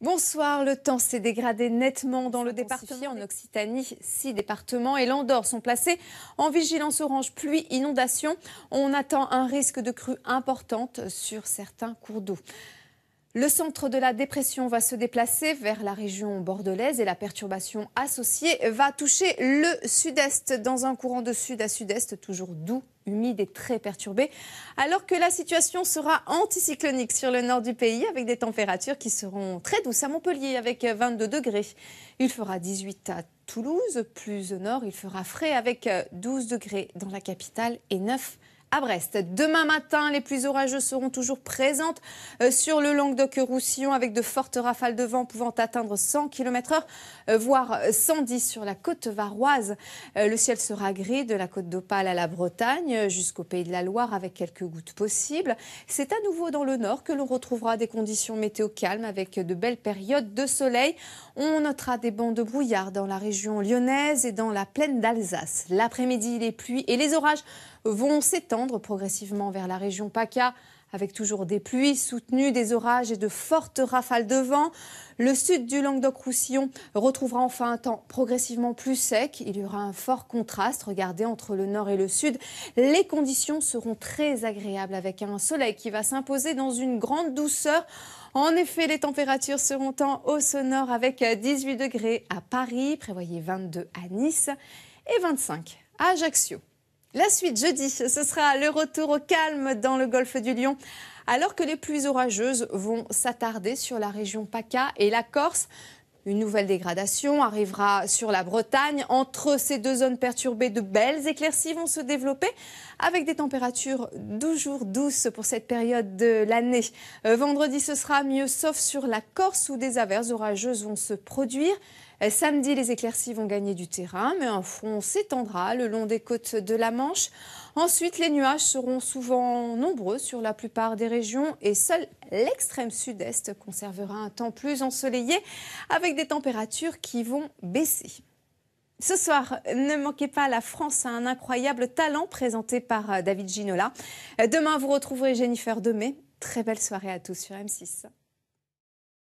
Bonsoir, le temps s'est dégradé nettement dans le département en Occitanie. Six départements et l'Andorre sont placés en vigilance orange pluie inondation. On attend un risque de crue importante sur certains cours d'eau. Le centre de la dépression va se déplacer vers la région bordelaise et la perturbation associée va toucher le sud-est dans un courant de sud à sud-est toujours doux, humide et très perturbé, alors que la situation sera anticyclonique sur le nord du pays avec des températures qui seront très douces à Montpellier avec 22 degrés. Il fera 18 à Toulouse, plus au nord, il fera frais avec 12 degrés dans la capitale et 9 à Brest. Demain matin, les pluies orageuses seront toujours présentes euh, sur le Languedoc-Roussillon avec de fortes rafales de vent pouvant atteindre 100 km/h, euh, voire 110 sur la côte varoise. Euh, le ciel sera gris de la côte d'Opale à la Bretagne jusqu'au pays de la Loire avec quelques gouttes possibles. C'est à nouveau dans le nord que l'on retrouvera des conditions météo calmes avec de belles périodes de soleil. On notera des bancs de brouillard dans la région lyonnaise et dans la plaine d'Alsace. L'après-midi, les pluies et les orages vont s'étendre progressivement vers la région PACA avec toujours des pluies soutenues, des orages et de fortes rafales de vent. Le sud du Languedoc-Roussillon retrouvera enfin un temps progressivement plus sec. Il y aura un fort contraste, regardez, entre le nord et le sud. Les conditions seront très agréables avec un soleil qui va s'imposer dans une grande douceur. En effet, les températures seront en hausse au nord avec 18 degrés à Paris, prévoyez 22 à Nice et 25 à Ajaccio. La suite, jeudi, ce sera le retour au calme dans le golfe du Lion. Alors que les pluies orageuses vont s'attarder sur la région PACA et la Corse, une nouvelle dégradation arrivera sur la Bretagne. Entre ces deux zones perturbées, de belles éclaircies vont se développer avec des températures toujours douces pour cette période de l'année. Euh, vendredi, ce sera mieux sauf sur la Corse où des averses orageuses vont se produire. Euh, samedi, les éclaircies vont gagner du terrain, mais un front s'étendra le long des côtes de la Manche. Ensuite, les nuages seront souvent nombreux sur la plupart des régions et seul l'extrême sud-est conservera un temps plus ensoleillé avec des températures qui vont baisser. Ce soir, ne manquez pas La France a un incroyable talent présenté par euh, David Ginola. Euh, demain, vous retrouverez Jennifer Demey. Très belle soirée à tous sur M6.